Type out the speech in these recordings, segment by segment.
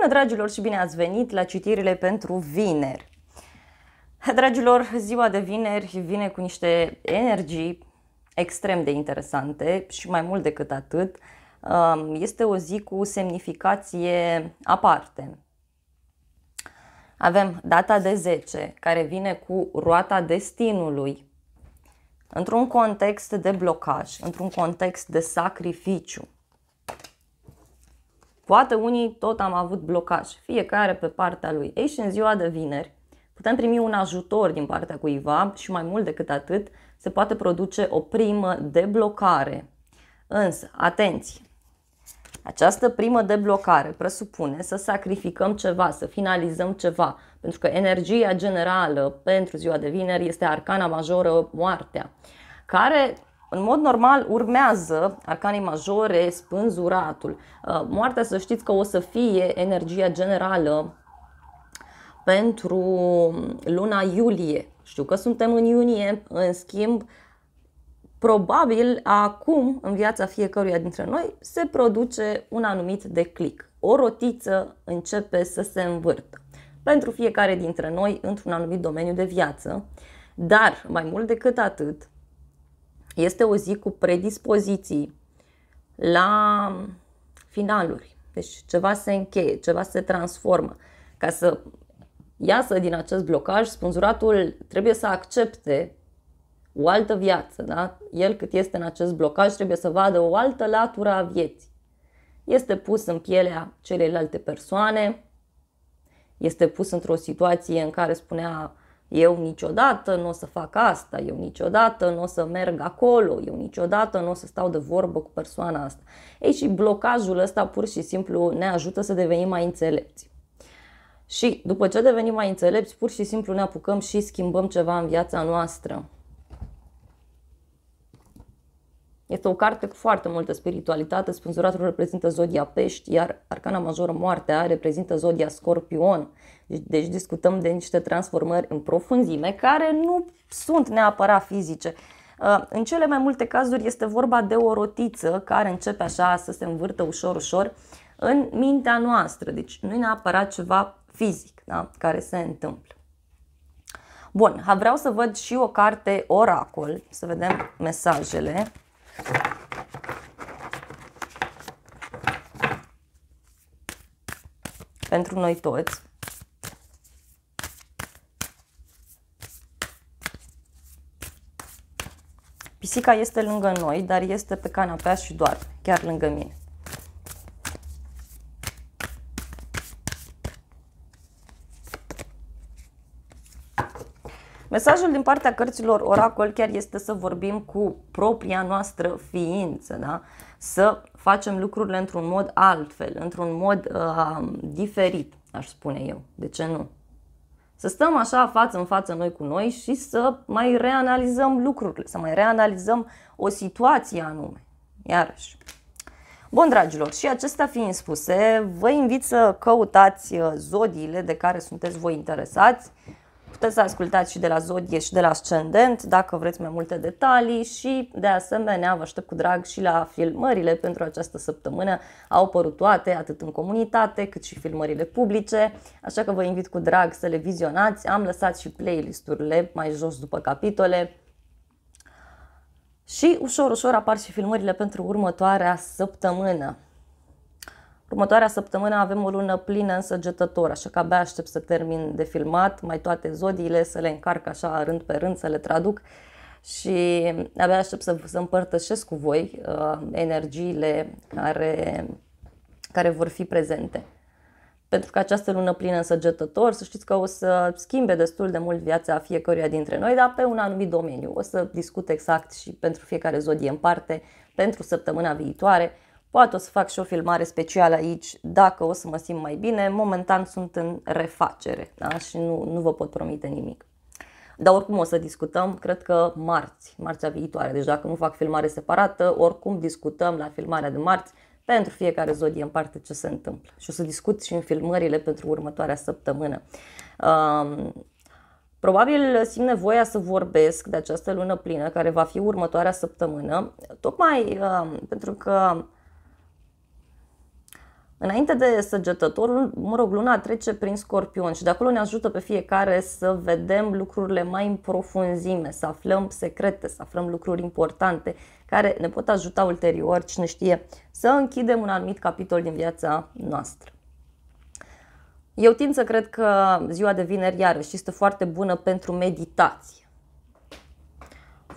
Bună dragilor și bine ați venit la citirile pentru vineri. Dragilor, ziua de vineri vine cu niște energii extrem de interesante și mai mult decât atât, um, este o zi cu semnificație aparte. Avem data de 10, care vine cu roata destinului, într-un context de blocaj, într-un context de sacrificiu. Poate unii tot am avut blocaj, fiecare pe partea lui. Ei și în ziua de vineri putem primi un ajutor din partea cuiva și mai mult decât atât se poate produce o primă de blocare. Însă, atenție! Această primă de blocare presupune să sacrificăm ceva, să finalizăm ceva, pentru că energia generală pentru ziua de vineri este arcana majoră moartea, care în mod normal urmează arcanii majore spânzuratul. Uh, moartea să știți că o să fie energia generală pentru luna iulie. Știu că suntem în iunie, în schimb, probabil acum în viața fiecăruia dintre noi se produce un anumit declic. O rotiță începe să se învârtă pentru fiecare dintre noi într-un anumit domeniu de viață. Dar, mai mult decât atât, este o zi cu predispoziții la finaluri. Deci ceva se încheie, ceva se transformă. Ca să iasă din acest blocaj, spânzuratul trebuie să accepte o altă viață. Da? El cât este în acest blocaj trebuie să vadă o altă latură a vieții. Este pus în pielea celelalte persoane, este pus într-o situație în care spunea eu niciodată nu o să fac asta, eu niciodată nu o să merg acolo, eu niciodată nu o să stau de vorbă cu persoana asta. Ei, și blocajul ăsta pur și simplu ne ajută să devenim mai înțelepți. Și după ce devenim mai înțelepți, pur și simplu ne apucăm și schimbăm ceva în viața noastră. Este o carte cu foarte multă spiritualitate, spânzuratul reprezintă zodia pești, iar arcana majoră moartea reprezintă zodia scorpion. Deci discutăm de niște transformări în profunzime care nu sunt neapărat fizice. Uh, în cele mai multe cazuri este vorba de o rotiță care începe așa să se învârtă ușor, ușor în mintea noastră. Deci nu e neapărat ceva fizic da? care se întâmplă. Bun, vreau să văd și o carte oracol, să vedem mesajele. Pentru noi toți. Pisica este lângă noi, dar este pe canapea și doar, chiar lângă mine. Mesajul din partea cărților Oracol chiar este să vorbim cu propria noastră ființă, da? să facem lucrurile într-un mod altfel, într-un mod uh, diferit, aș spune eu. De ce nu? Să stăm așa față în față noi cu noi și să mai reanalizăm lucrurile, să mai reanalizăm o situație anume. Iarăși. Bun, dragilor, și acestea fiind spuse, vă invit să căutați uh, zodiile de care sunteți voi interesați, Puteți să ascultați și de la Zodie și de la Ascendent dacă vreți mai multe detalii și de asemenea vă aștept cu drag și la filmările pentru această săptămână. Au apărut toate, atât în comunitate cât și filmările publice, așa că vă invit cu drag să le vizionați. Am lăsat și playlisturile mai jos după capitole. Și ușor, ușor apar și filmările pentru următoarea săptămână. Următoarea săptămână avem o lună plină în săgetător, așa că abia aștept să termin de filmat mai toate zodiile, să le încarc așa rând pe rând, să le traduc și abia aștept să, să împărtășesc cu voi uh, energiile care, care vor fi prezente. Pentru că această lună plină în săgetător, să știți că o să schimbe destul de mult viața fiecăruia dintre noi, dar pe un anumit domeniu. O să discut exact și pentru fiecare zodie în parte, pentru săptămâna viitoare Poate o să fac și o filmare specială aici dacă o să mă simt mai bine. Momentan sunt în refacere da? și nu, nu vă pot promite nimic. Dar oricum o să discutăm, cred că marți, marțea viitoare. Deci dacă nu fac filmare separată, oricum discutăm la filmarea de marți pentru fiecare zodie în parte ce se întâmplă. Și o să discut și în filmările pentru următoarea săptămână. Um, Probabil simt nevoia să vorbesc de această lună plină, care va fi următoarea săptămână, tocmai uh, pentru că Înainte de săgetătorul, mă rog, luna trece prin scorpion și de acolo ne ajută pe fiecare să vedem lucrurile mai în profunzime, să aflăm secrete, să aflăm lucruri importante care ne pot ajuta ulterior, cine știe, să închidem un anumit capitol din viața noastră. Eu tind să cred că ziua de vineri iarăși este foarte bună pentru meditație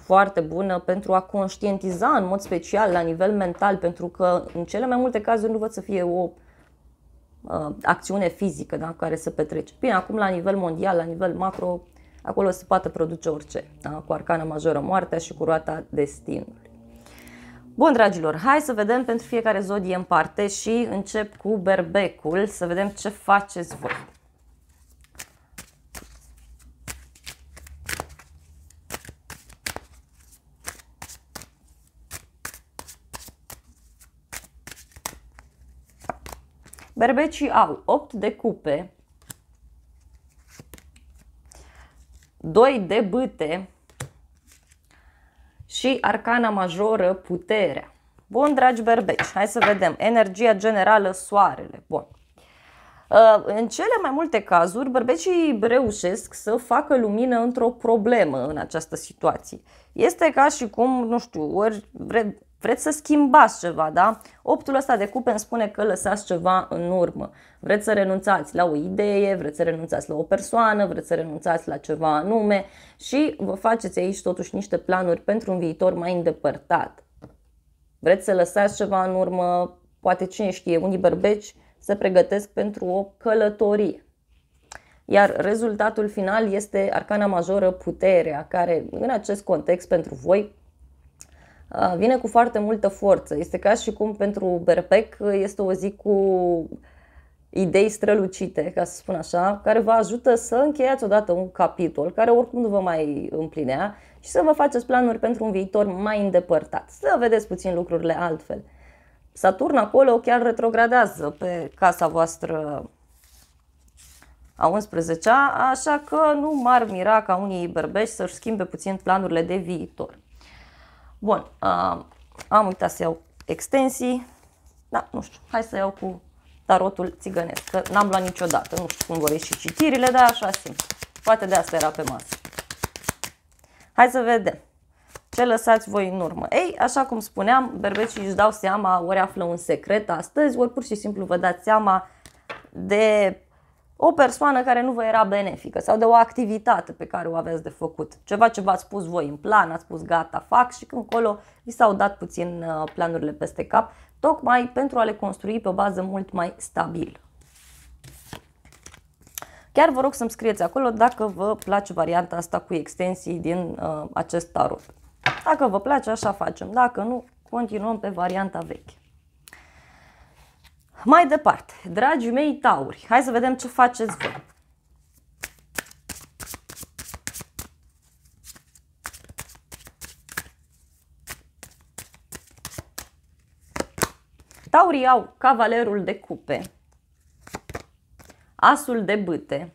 foarte bună pentru a conștientiza în mod special la nivel mental, pentru că în cele mai multe cazuri nu văd să fie o uh, acțiune fizică da, care se petrece. Bine, acum la nivel mondial, la nivel macro, acolo se poate produce orice, da, cu arcana majoră moartea și cu roata destinului. Bun, dragilor, hai să vedem pentru fiecare zodie în parte și încep cu berbecul, să vedem ce faceți voi. Berbecii au 8 de cupe, 2 de bâte și arcana majoră puterea. Bun, dragi berbeci, hai să vedem. Energia generală, soarele. Bun. Ă, în cele mai multe cazuri, berbecii reușesc să facă lumină într-o problemă în această situație. Este ca și cum, nu știu, ori Vreți să schimbați ceva, da? Optul ăsta de cupe îmi spune că lăsați ceva în urmă. Vreți să renunțați la o idee, vreți să renunțați la o persoană, vreți să renunțați la ceva anume și vă faceți aici totuși niște planuri pentru un viitor mai îndepărtat. Vreți să lăsați ceva în urmă, poate cine știe, unii bărbeci se pregătesc pentru o călătorie. Iar rezultatul final este arcana majoră puterea, care în acest context pentru voi vine cu foarte multă forță. Este ca și cum pentru Berpec este o zi cu idei strălucite, ca să spun așa, care vă ajută să încheiați odată un capitol care oricum nu vă mai împlinea și să vă faceți planuri pentru un viitor mai îndepărtat, să vedeți puțin lucrurile altfel. Saturn acolo chiar retrogradează pe casa voastră a 11-a, așa că nu m-ar mira ca unii berbești să-și schimbe puțin planurile de viitor. Bun, uh, am uitat să iau extensii, da, nu știu, hai să iau cu tarotul țigănesc, că n-am luat niciodată, nu știu cum vor ieși citirile, dar așa simt. Poate de asta era pe masă. Hai să vedem. Ce lăsați voi în urmă? Ei, așa cum spuneam, berbecii își dau seama, ori află un secret astăzi, ori pur și simplu vă dați seama de o persoană care nu vă era benefică sau de o activitate pe care o aveți de făcut. Ceva ce v-ați spus voi în plan, ați spus gata, fac și când colo vi s-au dat puțin uh, planurile peste cap, tocmai pentru a le construi pe o bază mult mai stabil. Chiar vă rog să-mi scrieți acolo dacă vă place varianta asta cu extensii din uh, acest tarot. Dacă vă place, așa facem. Dacă nu, continuăm pe varianta veche. Mai departe, dragii mei tauri, hai să vedem ce faceți voi. Taurii au cavalerul de cupe, asul de bâte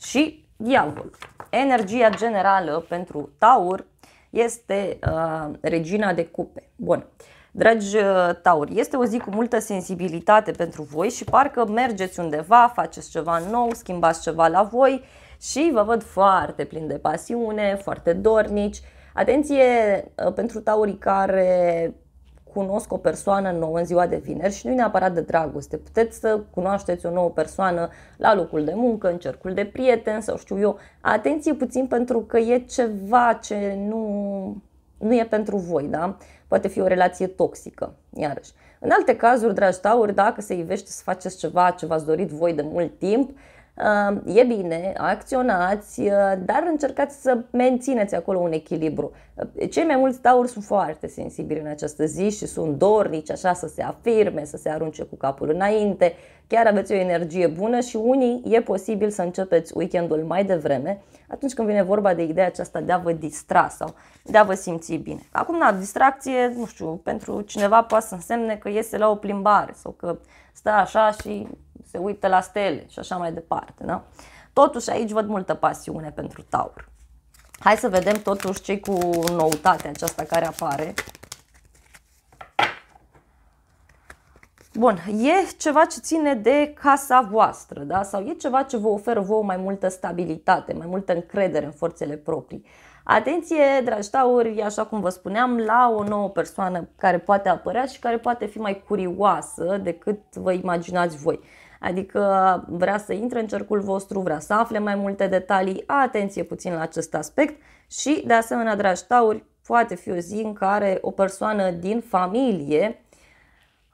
și diavolul. Energia generală pentru taur este uh, regina de cupe. Bun. Uh, Dragi uh, tauri, este o zi cu multă sensibilitate pentru voi și parcă mergeți undeva, faceți ceva nou, schimbați ceva la voi și vă văd foarte plin de pasiune, foarte dornici. Atenție uh, pentru taurii care cunosc o persoană nouă în ziua de vineri și nu neapărat de dragoste. Puteți să cunoașteți o nouă persoană la locul de muncă, în cercul de prieteni sau știu eu. Atenție puțin pentru că e ceva ce nu, nu e pentru voi, da? poate fi o relație toxică, iarăși. În alte cazuri, dragi tauri, dacă se ivește să faceți ceva ce v-ați dorit voi de mult timp, E bine, acționați, uh, dar încercați să mențineți acolo un echilibru. Uh, cei mai mulți tauri sunt foarte sensibili în această zi și sunt dornici așa să se afirme, să se arunce cu capul înainte. Chiar aveți o energie bună și unii e posibil să începeți weekendul mai devreme atunci când vine vorba de ideea aceasta de a vă distra sau de a vă simți bine. Acum, na, distracție, nu știu, pentru cineva poate să însemne că iese la o plimbare sau că stă așa și se uită la stele și așa mai departe. Da? Totuși aici văd multă pasiune pentru taur. Hai să vedem totuși ce cu noutatea aceasta care apare. Bun, e ceva ce ține de casa voastră, da? Sau e ceva ce vă oferă vouă mai multă stabilitate, mai multă încredere în forțele proprii. Atenție, dragi tauri, așa cum vă spuneam, la o nouă persoană care poate apărea și care poate fi mai curioasă decât vă imaginați voi adică vrea să intre în cercul vostru, vrea să afle mai multe detalii, atenție puțin la acest aspect și, de asemenea, dragi tauri, poate fi o zi în care o persoană din familie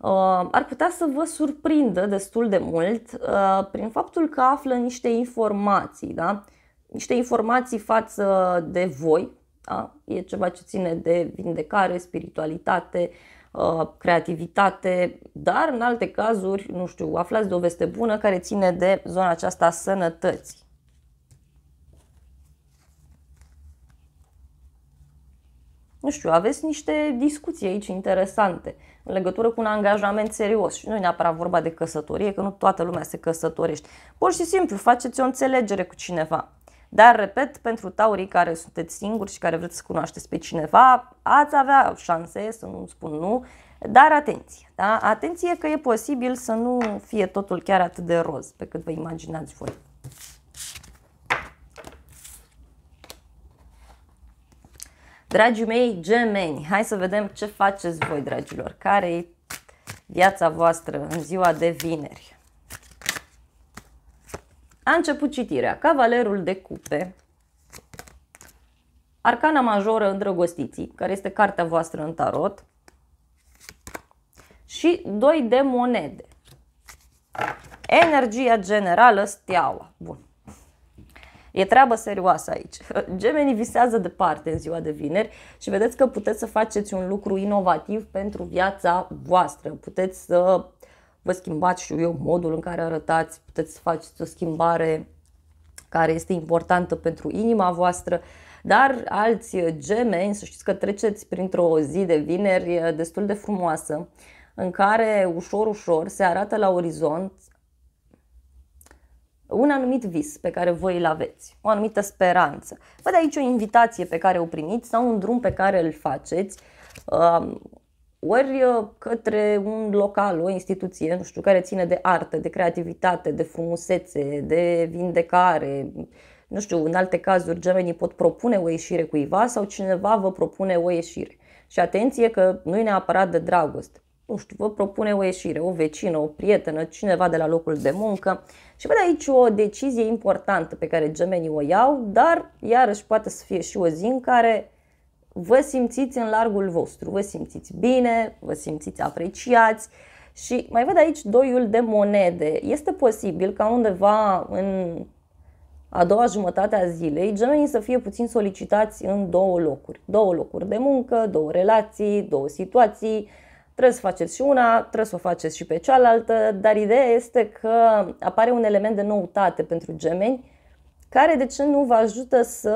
uh, ar putea să vă surprindă destul de mult uh, prin faptul că află niște informații, da? niște informații față de voi, da? e ceva ce ține de vindecare, spiritualitate, Uh, creativitate, dar în alte cazuri, nu știu, aflați de o veste bună care ține de zona aceasta a sănătății. nu știu, aveți niște discuții aici interesante în legătură cu un angajament serios și nu e neapărat vorba de căsătorie, că nu toată lumea se căsătorește. Pur și simplu, faceți o înțelegere cu cineva. Dar, repet, pentru taurii care sunteți singuri și care vreți să cunoașteți pe cineva, ați avea șanse, să nu spun nu, dar atenție, da? atenție că e posibil să nu fie totul chiar atât de roz pe cât vă imaginați voi. Dragii mei gemeni, hai să vedem ce faceți voi, dragilor, care e viața voastră în ziua de vineri. A început citirea. Cavalerul de cupe. Arcana majoră îndrăgostiții, care este cartea voastră în tarot. Și doi de monede. Energia generală, steaua. Bun. E treabă serioasă aici. Gemenii visează departe în ziua de vineri și vedeți că puteți să faceți un lucru inovativ pentru viața voastră. Puteți să vă schimbați, și eu, modul în care arătați, puteți să faceți o schimbare care este importantă pentru inima voastră, dar alți gemeni, să știți că treceți printr-o zi de vineri destul de frumoasă, în care ușor, ușor se arată la orizont un anumit vis pe care voi îl aveți, o anumită speranță. Văd aici o invitație pe care o primiți sau un drum pe care îl faceți, ori uh, către un local, o instituție, nu știu, care ține de artă, de creativitate, de frumusețe, de vindecare, nu știu, în alte cazuri gemenii pot propune o ieșire cuiva sau cineva vă propune o ieșire. Și atenție că nu e neapărat de dragoste. Nu știu, vă propune o ieșire, o vecină, o prietenă, cineva de la locul de muncă. Și văd aici o decizie importantă pe care gemenii o iau, dar iarăși poate să fie și o zi în care vă simțiți în largul vostru, vă simțiți bine, vă simțiți apreciați și mai văd aici doiul de monede. Este posibil ca undeva în a doua jumătate a zilei, gemenii să fie puțin solicitați în două locuri. Două locuri de muncă, două relații, două situații. Trebuie să faceți și una, trebuie să o faceți și pe cealaltă, dar ideea este că apare un element de noutate pentru gemeni care de ce nu vă ajută să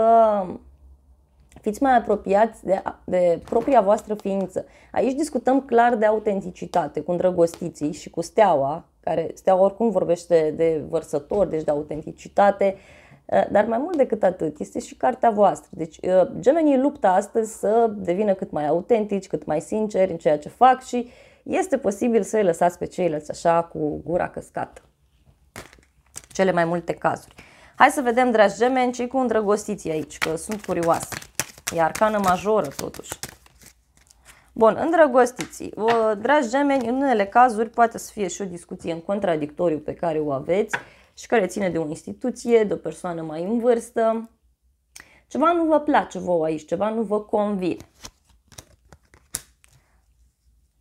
Fiți mai apropiați de, de propria voastră ființă. Aici discutăm clar de autenticitate cu îndrăgostiții și cu steaua, care steaua oricum vorbește de vărsător, deci de autenticitate, eh, dar mai mult decât atât, este și cartea voastră. Deci, eh, gemenii luptă astăzi să devină cât mai autentici, cât mai sinceri în ceea ce fac și este posibil să îi lăsați pe ceilalți așa cu gura căscată. Cele mai multe cazuri. Hai să vedem, dragi gemeni, cei cu îndrăgostiții aici, că sunt curioasă. E arcană majoră, totuși. Bun, îndrăgostiți, dragi gemeni, în unele cazuri poate să fie și o discuție în contradictoriu pe care o aveți și care ține de o instituție, de o persoană mai în vârstă. Ceva nu vă place vouă aici, ceva nu vă convine.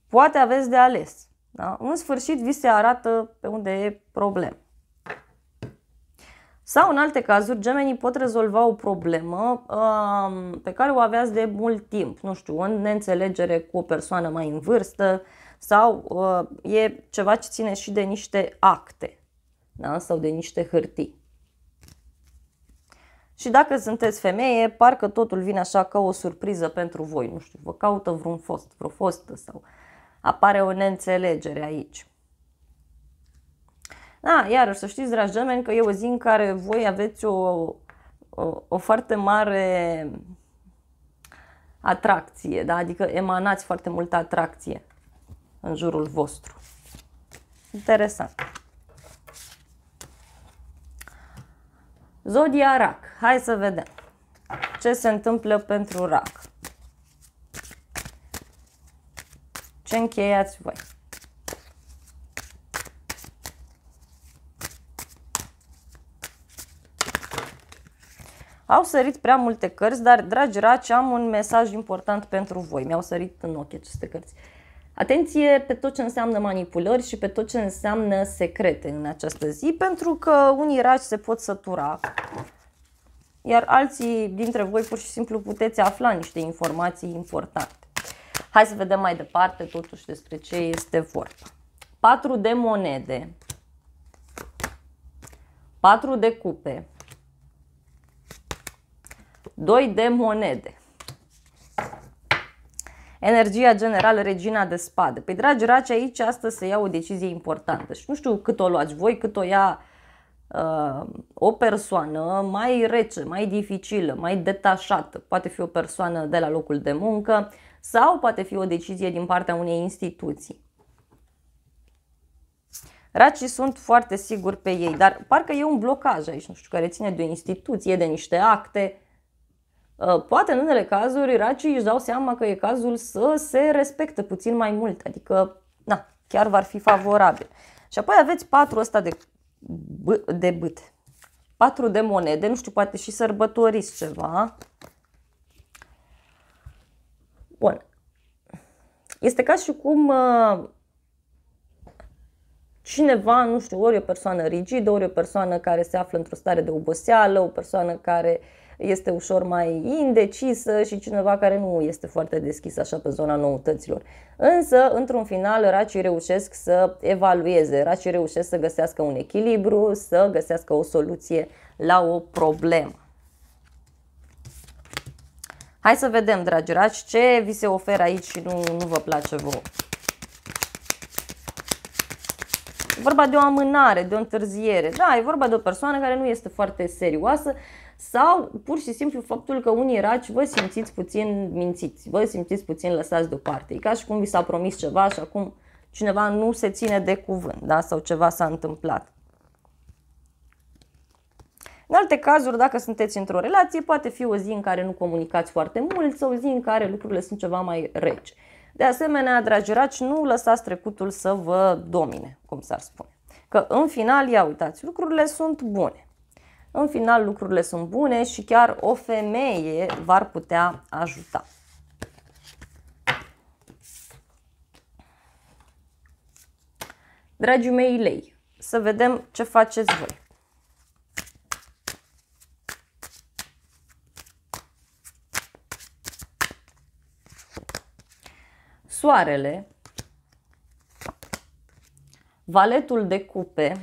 Poate aveți de ales. Da? În sfârșit, vi se arată pe unde e problema. Sau în alte cazuri, gemenii pot rezolva o problemă uh, pe care o aveați de mult timp, nu știu, în neînțelegere cu o persoană mai în vârstă sau uh, e ceva ce ține și de niște acte da? sau de niște hârtii. Și dacă sunteți femeie, parcă totul vine așa ca o surpriză pentru voi. Nu știu, vă caută vreun fost, vreo fostă sau apare o neînțelegere aici. Da, iar să știți, dragi gemeni, că e o zi în care voi aveți o, o, o foarte mare atracție, da? adică emanați foarte multă atracție în jurul vostru. Interesant. Zodia Rac. Hai să vedem ce se întâmplă pentru Rac. Ce încheiați voi? Au sărit prea multe cărți, dar, dragi raci, am un mesaj important pentru voi. Mi-au sărit în ochi aceste cărți. Atenție pe tot ce înseamnă manipulări și pe tot ce înseamnă secrete în această zi, pentru că unii raci se pot sătura, iar alții dintre voi pur și simplu puteți afla niște informații importante. Hai să vedem mai departe totuși despre ce este vorba. 4 de monede, 4 de cupe, 2 de monede. Energia generală, regina de spade. Păi, dragi raci, aici astăzi se ia o decizie importantă și nu știu cât o luați voi, cât o ia uh, o persoană mai rece, mai dificilă, mai detașată. Poate fi o persoană de la locul de muncă sau poate fi o decizie din partea unei instituții. Racii sunt foarte siguri pe ei, dar parcă e un blocaj aici, nu știu, care ține de o instituție, de niște acte. Uh, poate în unele cazuri racii își dau seama că e cazul să se respecte puțin mai mult, adică na, chiar v-ar fi favorabil. Și apoi aveți patru ăsta de, b- de băt, patru de monede, nu știu, poate și sărbătoriți ceva. Bun. Este ca și cum uh, cineva, nu știu, ori o persoană rigidă, ori o persoană care se află într-o stare de oboseală, o persoană care uh, este ușor mai indecisă și cineva care nu este foarte deschis așa pe zona noutăților. Însă, într-un final, racii reușesc să evalueze, racii reușesc să găsească un echilibru, să găsească o soluție la o problemă. Hai să vedem, dragi raci, ce vi se oferă aici și nu, nu vă place vouă. E vorba de o amânare, de o întârziere. Da, e vorba de o persoană care nu este foarte serioasă sau pur și simplu faptul că unii raci vă simțiți puțin mințiți, vă simțiți puțin lăsați deoparte. E ca și cum vi s-a promis ceva și acum cineva nu se ține de cuvânt da? sau ceva s-a întâmplat. În alte cazuri, dacă sunteți într-o relație, poate fi o zi în care nu comunicați foarte mult sau o zi în care lucrurile sunt ceva mai reci. De asemenea, dragi raci, nu lăsați trecutul să vă domine, cum s-ar spune. Că în final, ia uitați, lucrurile sunt bune. În final lucrurile sunt bune și chiar o femeie v-ar putea ajuta. Dragii mei lei, să vedem ce faceți voi. Soarele, valetul de cupe,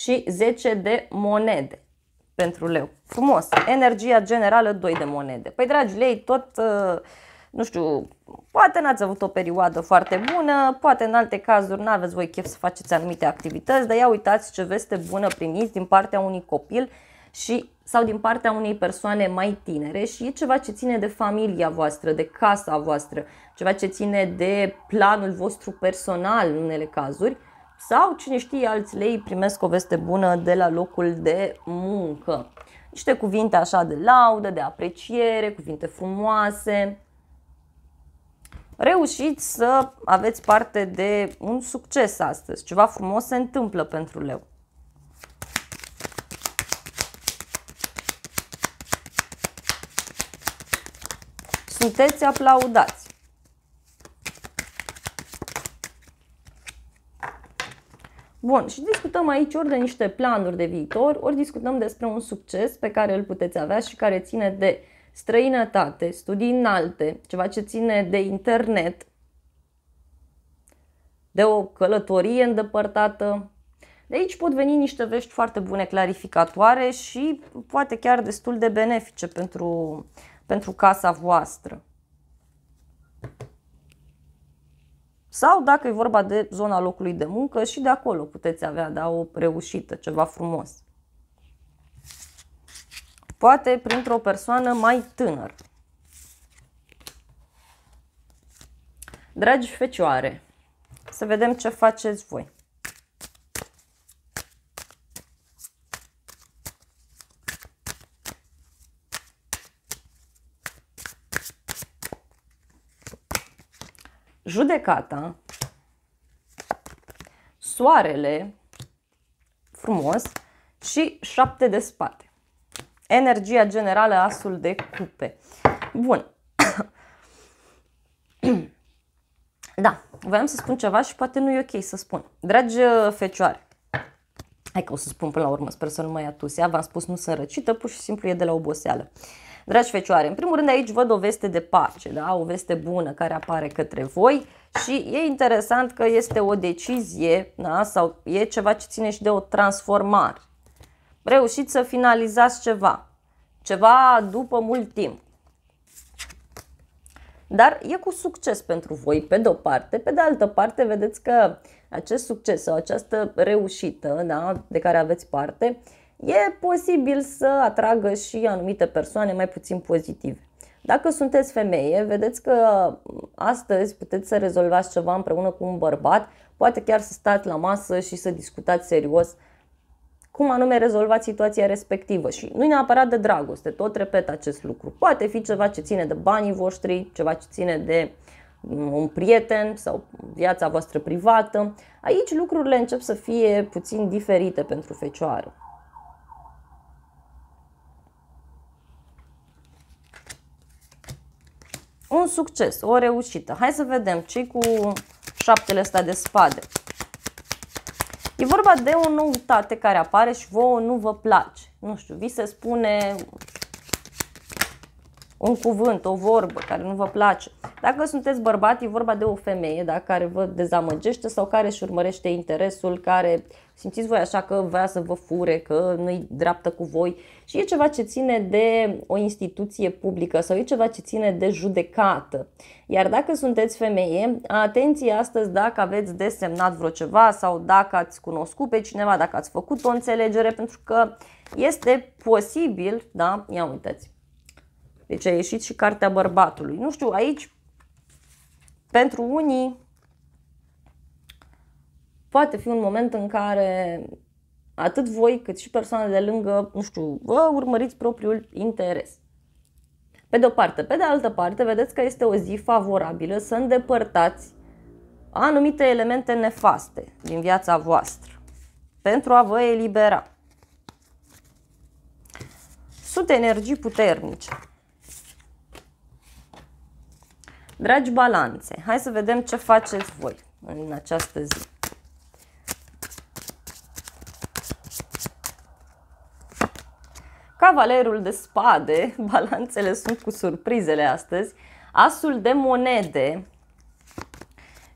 și 10 de monede pentru leu. Frumos! Energia generală 2 de monede. Păi, dragi lei, tot, uh, nu știu, poate n-ați avut o perioadă foarte bună, poate în alte cazuri n-aveți voi chef să faceți anumite activități, dar ia uitați ce veste bună primiți din partea unui copil și sau din partea unei persoane mai tinere și e ceva ce ține de familia voastră, de casa voastră, ceva ce ține de planul vostru personal în unele cazuri sau cine știe alți lei primesc o veste bună de la locul de muncă. Niște cuvinte așa de laudă, de apreciere, cuvinte frumoase. Reușiți să aveți parte de un succes astăzi, ceva frumos se întâmplă pentru leu. Sunteți aplaudați. Bun, și discutăm aici ori de niște planuri de viitor, ori discutăm despre un succes pe care îl puteți avea și care ține de străinătate, studii înalte, ceva ce ține de internet, de o călătorie îndepărtată. De aici pot veni niște vești foarte bune, clarificatoare și poate chiar destul de benefice pentru, pentru casa voastră. Sau dacă e vorba de zona locului de muncă și de acolo puteți avea da, o reușită, ceva frumos. Poate printr-o persoană mai tânăr. Dragi fecioare, să vedem ce faceți voi. judecata, soarele, frumos, și șapte de spate. Energia generală, asul de cupe. Bun. da, voiam să spun ceva și poate nu e ok să spun. Dragi uh, fecioare, hai că o să spun până la urmă, sper să nu mă ia tusia, v-am spus nu sunt răcită, pur și simplu e de la oboseală. Uh, Dragi fecioare, în primul rând aici văd o veste de pace, da? o veste bună care apare către voi și e interesant că este o decizie da? sau e ceva ce ține și de o transformare. Reușiți să finalizați ceva, ceva după mult timp. Dar e cu succes pentru voi, pe de-o parte. Pe de altă parte, vedeți că acest succes sau această reușită da, de care aveți parte e posibil să atragă și anumite persoane mai puțin pozitive. Dacă sunteți femeie, vedeți că mm, astăzi puteți să rezolvați ceva împreună cu un bărbat, poate chiar să stați la masă și să discutați serios cum anume rezolvați situația respectivă și nu neapărat de dragoste, tot repet acest lucru. Poate fi ceva ce ține de banii voștri, ceva ce ține de mm, un prieten sau viața voastră privată. Aici lucrurile încep să fie puțin diferite pentru fecioară. un succes, o reușită. Hai să vedem ce cu șaptele astea de spade. E vorba de o noutate care apare și vouă nu vă place. Nu știu, vi se spune un cuvânt, o vorbă care nu vă place. Dacă sunteți bărbat, e vorba de o femeie da, care vă dezamăgește sau care își urmărește interesul, care simțiți voi așa că vrea să vă fure, că nu-i dreaptă cu voi și e ceva ce ține de o instituție publică sau e ceva ce ține de judecată. Iar dacă sunteți femeie, atenție astăzi dacă aveți desemnat vreo ceva sau dacă ați cunoscut pe cineva, dacă ați făcut o înțelegere, pentru că este posibil, da, ia uitați. Deci a ieșit și cartea bărbatului. Nu știu, aici pentru unii poate fi un moment în care atât voi cât și persoanele de lângă, nu știu, vă urmăriți propriul interes. Pe de o parte. Pe de altă parte, vedeți că este o zi favorabilă să îndepărtați anumite elemente nefaste din viața voastră pentru a vă elibera. Sunt energii puternice. Dragi balanțe, hai să vedem ce faceți voi în această zi. Cavalerul de spade, balanțele sunt cu surprizele astăzi, asul de monede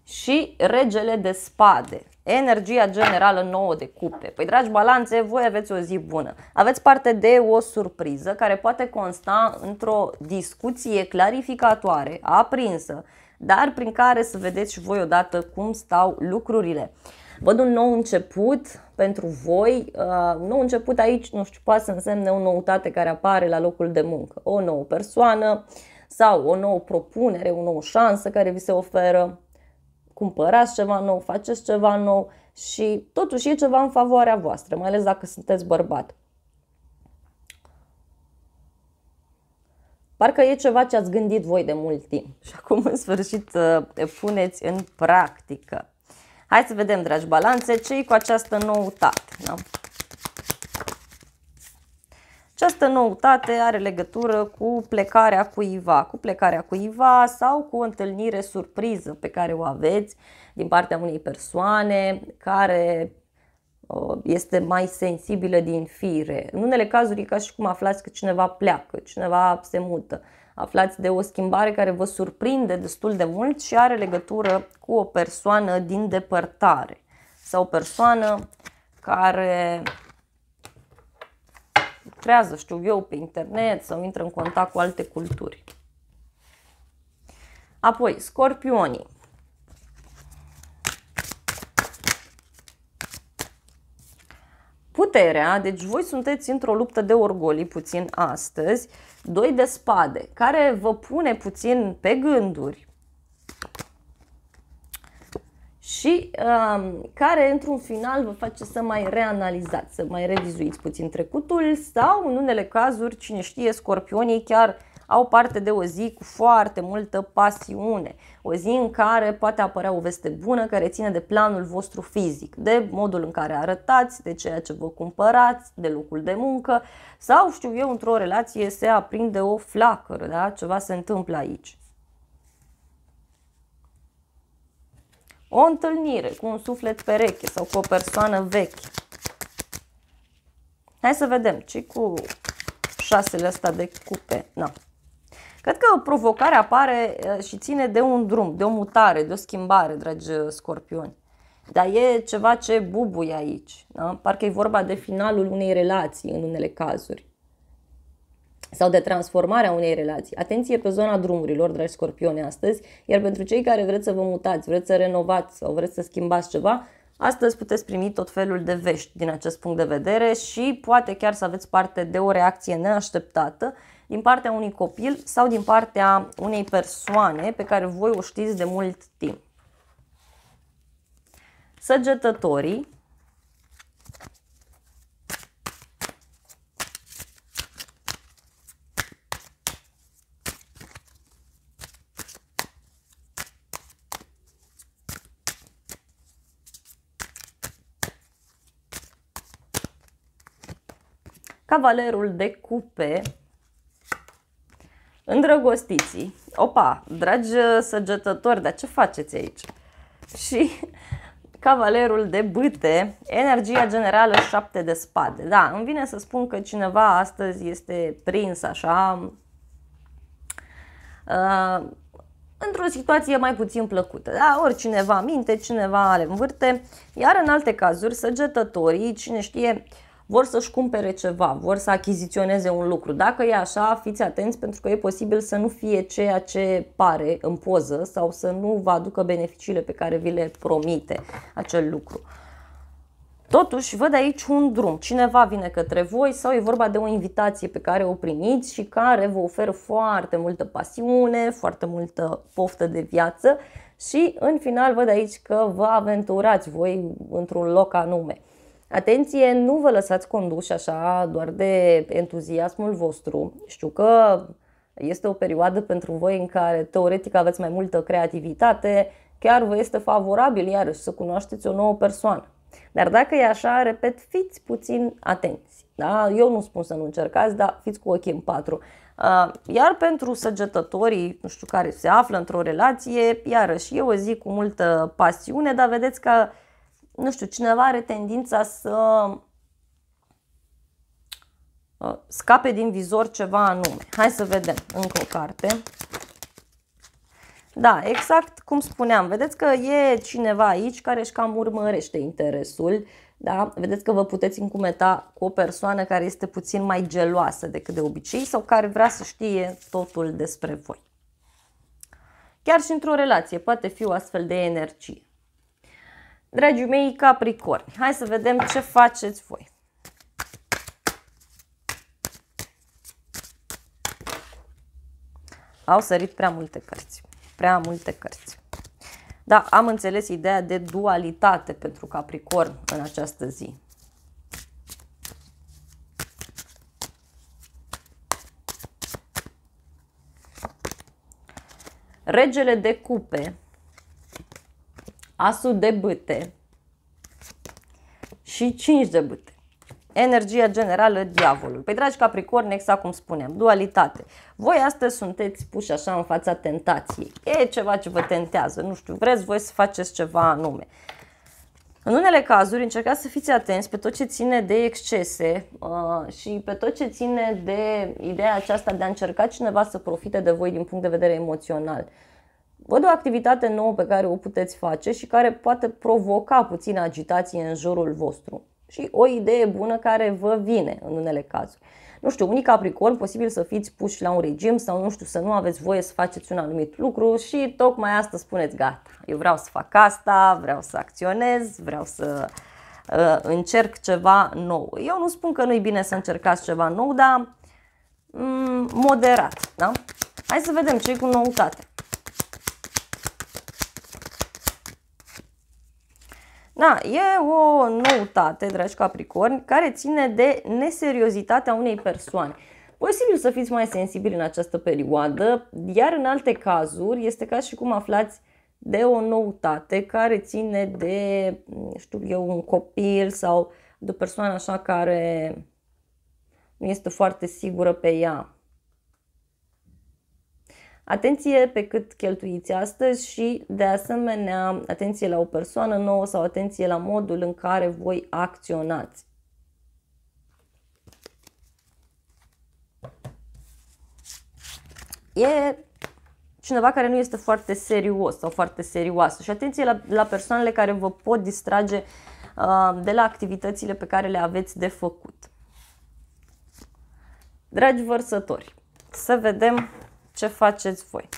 și regele de spade. Energia generală nouă de cupe. Păi, dragi balanțe, voi aveți o zi bună. Aveți parte de o surpriză care poate consta într-o discuție clarificatoare, aprinsă, dar prin care să vedeți și voi odată cum stau lucrurile. Văd un nou început pentru voi, uh, un nou început aici, nu știu, poate să însemne o noutate care apare la locul de muncă, o nouă persoană sau o nouă propunere, o nouă șansă care vi se oferă, cumpărați ceva nou, faceți ceva nou și totuși e ceva în favoarea voastră, mai ales dacă sunteți bărbat. Parcă e ceva ce ați gândit voi de mult timp și acum în sfârșit uh, puneți în practică. Hai să vedem, dragi balanțe, ce e cu această noutate. Da? Această noutate are legătură cu plecarea cuiva, cu plecarea cuiva sau cu o întâlnire surpriză pe care o aveți din partea unei persoane care ă, este mai sensibilă din fire. În unele cazuri e ca și cum aflați că cineva pleacă, cineva se mută aflați de o schimbare care vă surprinde destul de mult și are legătură cu o persoană din depărtare sau o persoană care lucrează, știu eu, pe internet sau intră în contact cu alte culturi. Apoi, scorpionii. Puterea, deci voi sunteți într-o luptă de orgolii puțin astăzi doi de spade, care vă pune puțin pe gânduri și um, care într-un final vă face să mai reanalizați, să mai revizuiți puțin trecutul sau în unele cazuri, cine știe, scorpionii chiar au parte de o zi cu foarte multă pasiune o zi în care poate apărea o veste bună care ține de planul vostru fizic, de modul în care arătați, de ceea ce vă cumpărați, de locul de muncă sau, știu eu, într-o relație se aprinde o flacără, da? ceva se întâmplă aici. O întâlnire cu un suflet pereche sau cu o persoană veche. Hai să vedem ce cu șasele astea de cupe. Na, Cred că provocarea apare și ține de un drum, de o mutare, de o schimbare, dragi scorpioni. Dar e ceva ce bubuie aici. Da? Parcă e vorba de finalul unei relații în unele cazuri. Sau de transformarea unei relații. Atenție pe zona drumurilor, dragi scorpioni, astăzi. Iar pentru cei care vreți să vă mutați, vreți să renovați sau vreți să schimbați ceva, astăzi puteți primi tot felul de vești din acest punct de vedere și poate chiar să aveți parte de o reacție neașteptată din partea unui copil sau din partea unei persoane pe care voi o știți de mult timp. Săgetătorii Cavalerul de cupe Îndrăgostiții, opa, dragi uh, săgetători, dar ce faceți aici? Și cavalerul de bâte, energia generală 7 de spade. Da, îmi vine să spun că cineva astăzi este prins așa uh, într-o situație mai puțin plăcută. Da, oricineva minte, cineva are învârte, iar în alte cazuri săgetătorii, cine știe, uh, vor să-și cumpere ceva, vor să achiziționeze un lucru. Dacă e așa, fiți atenți pentru că e posibil să nu fie ceea ce pare în poză sau să nu vă aducă beneficiile pe care vi le promite acel lucru. Totuși, văd aici un drum. Cineva vine către voi sau e vorba de o invitație pe care o primiți și care vă oferă foarte multă pasiune, foarte multă poftă de viață și în final văd aici că vă aventurați voi într-un loc anume. Atenție, nu vă lăsați conduși așa doar de entuziasmul vostru. Știu că este o perioadă pentru voi în care teoretic aveți mai multă creativitate, chiar vă este favorabil iarăși să cunoașteți o nouă persoană. Dar dacă e așa, repet, fiți puțin atenți. Da? Eu nu spun să nu încercați, dar fiți cu ochii în patru. Iar pentru săgetătorii, nu știu, care se află într-o relație, iarăși e o zi cu multă pasiune, dar vedeți că nu știu, cineva are tendința să uh, scape din vizor ceva anume. Hai să vedem încă o carte. Da, exact cum spuneam, vedeți că e cineva aici care își cam urmărește interesul, da? Vedeți că vă puteți încumeta cu o persoană care este puțin mai geloasă decât de obicei sau care vrea să știe totul despre voi. Chiar și într-o relație poate fi o astfel de energie. Dragii mei capricorni, hai să vedem ce faceți voi. Au sărit prea multe cărți. Prea multe cărți. Da, am înțeles ideea de dualitate pentru Capricorn în această zi. Regele de cupe Asul de băte și 5 de băte. Energia generală, diavolul. Păi, dragi Capricorn, exact cum spuneam, dualitate. Voi astăzi sunteți puși așa în fața tentației. E ceva ce vă tentează, nu știu, vreți voi să faceți ceva anume. În unele cazuri încercați să fiți atenți pe tot ce ține de excese uh, și pe tot ce ține de ideea aceasta de a încerca cineva să profite de voi din punct de vedere emoțional. Uh, văd o activitate nouă pe care o puteți face și care poate provoca puțină agitație în jurul vostru și o idee bună care vă vine în unele cazuri. Nu știu, unii capricorn posibil să fiți puși la un regim sau nu știu, să nu aveți voie să faceți un anumit lucru și tocmai asta spuneți gata. Eu vreau să fac asta, vreau să acționez, vreau să uh, încerc ceva nou. Eu nu spun că nu-i bine să încercați ceva nou, dar um, moderat, da? Hai să vedem ce cu noutate. Da, e o noutate, dragi capricorni, care ține de neseriozitatea unei persoane. Posibil să fiți mai sensibili în această perioadă, iar în alte cazuri este ca și cum aflați de o noutate care ține de, știu eu, un copil sau de o persoană așa care nu este foarte sigură pe ea. Atenție pe cât cheltuiți astăzi și, de asemenea, atenție la o persoană nouă sau atenție la modul în care voi acționați. E cineva care nu este foarte serios sau foarte serioasă și atenție la, la persoanele care vă pot distrage uh, de la activitățile pe care le aveți de făcut. Dragi vărsători, să vedem ce faceți voi.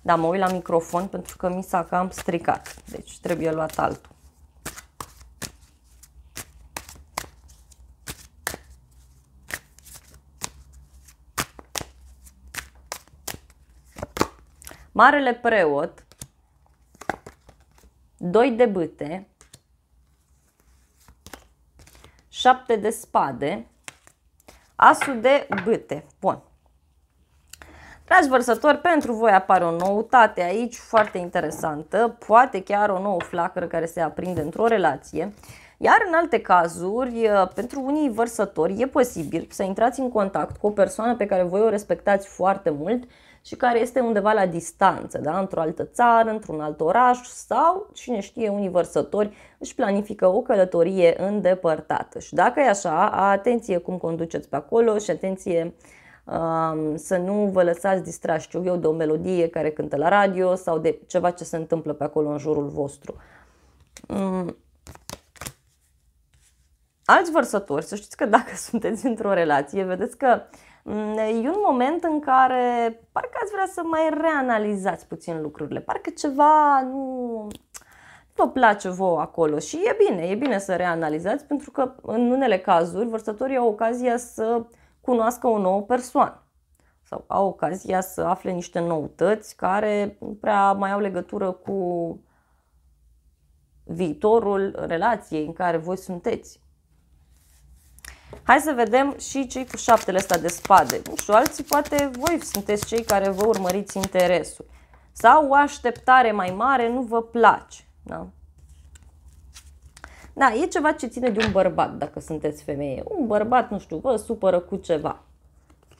Da, mă uit la microfon pentru că mi s-a cam stricat, deci trebuie luat altul. Marele preot, doi de bâte, 7 de spade, asul de bâte. Bun. Dragi vărsători, pentru voi apare o noutate aici foarte interesantă, poate chiar o nouă flacără care se aprinde într-o relație. Iar în alte cazuri, uh, pentru unii vărsători e posibil să intrați în contact cu o persoană pe care voi o respectați foarte mult, și care este undeva la distanță, da? într-o altă țară, într-un alt oraș sau, cine știe, unii vărsători își planifică o călătorie îndepărtată. Și dacă e așa, atenție cum conduceți pe acolo și atenție să nu vă lăsați distrași, știu eu, de o melodie care cântă la radio sau de ceva ce se întâmplă pe acolo în jurul vostru. Mm. Alți vărsători, să știți că dacă sunteți într-o relație, vedeți că uh, Mm, e un moment în care parcă ați vrea să mai reanalizați puțin lucrurile, parcă ceva nu, vă place vouă acolo și e bine, e bine să reanalizați pentru că în unele cazuri vărsătorii au ocazia să cunoască o nouă persoană sau au ocazia să afle niște noutăți care nu prea mai au legătură cu viitorul relației în care voi sunteți. Hai să vedem și cei cu șaptele ăsta de spade. Nu știu, alții poate voi sunteți cei care vă urmăriți interesul. Sau o așteptare mai mare nu vă place. Da? Da, e ceva ce ține de un bărbat, dacă sunteți femeie. Un bărbat, nu știu, vă supără cu ceva.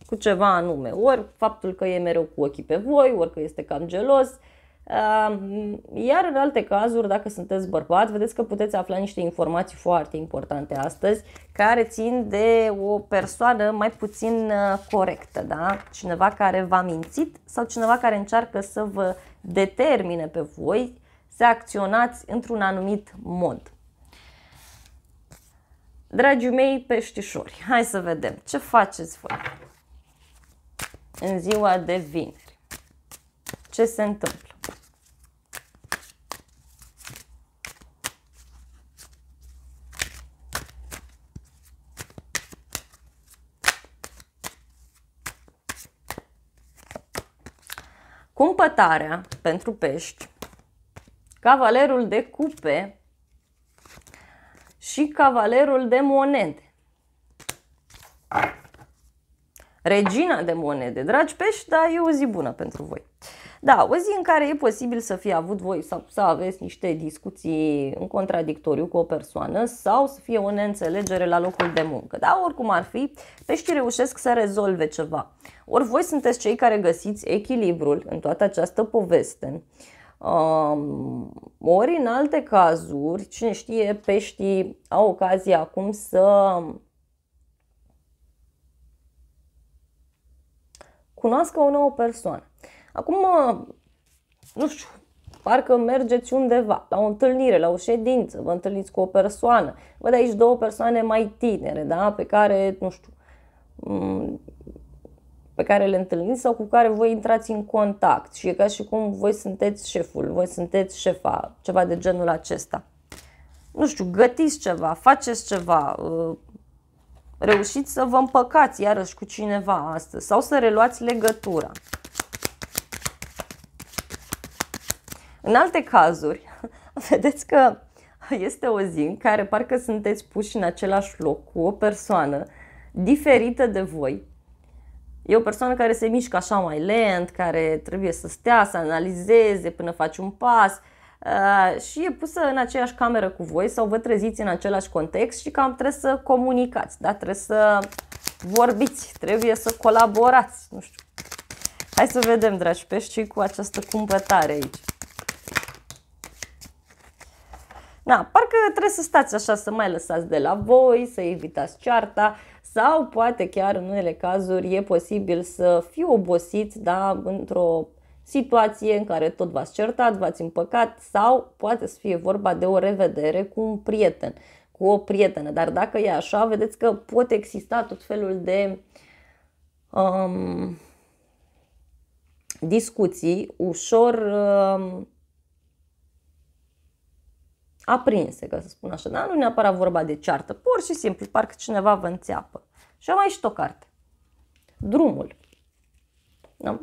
Cu ceva anume. Ori faptul că e mereu cu ochii pe voi, ori că este cam gelos, iar în alte cazuri, dacă sunteți bărbați, vedeți că puteți afla niște informații foarte importante astăzi care țin de o persoană mai puțin uh, corectă, da? cineva care v-a mințit sau cineva care încearcă să vă determine pe voi să acționați într-un anumit mod. Dragii mei peștișori, hai să vedem ce faceți voi în ziua de vineri. Ce se întâmplă? Cumpătarea pentru pești, cavalerul de cupe și cavalerul de monede. Regina de monede. Dragi pești, da, e o zi bună pentru voi. Da, o zi în care e posibil să fie avut voi sau să aveți niște discuții în contradictoriu cu o persoană sau să fie o neînțelegere la locul de muncă. Da, oricum ar fi, peștii reușesc să rezolve ceva. Ori voi sunteți cei care găsiți echilibrul în toată această poveste. Um, ori în alte cazuri, cine știe, peștii au ocazia acum să cunoască o nouă persoană. Acum, nu știu, parcă mergeți undeva, la o întâlnire, la o ședință, vă întâlniți cu o persoană, văd aici două persoane mai tinere, da, pe care, nu știu, mm, pe care le întâlniți sau cu care voi intrați în contact și e ca și cum voi sunteți șeful, voi sunteți șefa, ceva de genul acesta. Nu știu, gătiți ceva, faceți ceva, uh, reușiți să vă împăcați iarăși cu cineva astăzi sau să reluați legătura. În alte cazuri, vedeți că este o zi în care parcă sunteți puși în același loc cu o persoană diferită de voi. E o persoană care se mișcă așa mai lent, care trebuie să stea, să analizeze până face un pas uh, și e pusă în aceeași cameră cu voi sau vă treziți în același context și cam trebuie să comunicați, da? trebuie să vorbiți, trebuie să colaborați, nu știu. Hai să vedem, dragi pești, cu această cumpătare aici. Na, parcă trebuie să stați așa, să mai lăsați de la voi, să evitați cearta sau poate chiar în unele cazuri e posibil să fiu obosit da, într-o situație în care tot v-ați certat, v-ați împăcat sau poate să fie vorba de o revedere cu un prieten, cu o prietenă. Dar dacă e așa, vedeți că pot exista tot felul de um, discuții ușor um, aprinse, ca să spun așa, da? Nu neapărat vorba de ceartă, pur și simplu, parcă cineva vă înțeapă. Și am mai și o carte. Drumul. Da?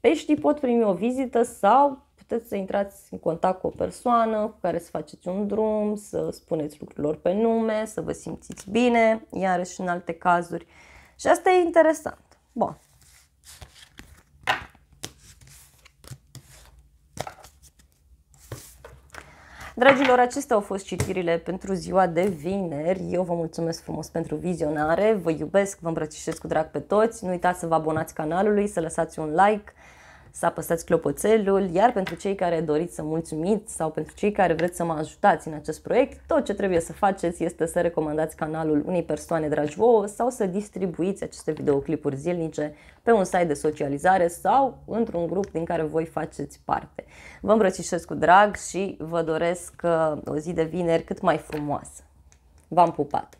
Peștii pot primi o vizită sau puteți să intrați în contact cu o persoană cu care să faceți un drum, să spuneți lucrurilor pe nume, să vă simțiți bine, iarăși în alte cazuri. Și asta e interesant. Bun. Dragilor, acestea au fost citirile pentru ziua de vineri. Eu vă mulțumesc frumos pentru vizionare, vă iubesc, vă îmbrățișez cu drag pe toți. Nu uitați să vă abonați canalului, să lăsați un like, să apăsați clopoțelul, iar pentru cei care doriți să mulțumiți sau pentru cei care vreți să mă ajutați în acest proiect, tot ce trebuie să faceți este să recomandați canalul unei persoane dragi vouă sau să distribuiți aceste videoclipuri zilnice pe un site de socializare sau într-un grup din care voi faceți parte. Vă îmbrățișez cu drag și vă doresc uh, o zi de vineri cât mai frumoasă. V-am pupat!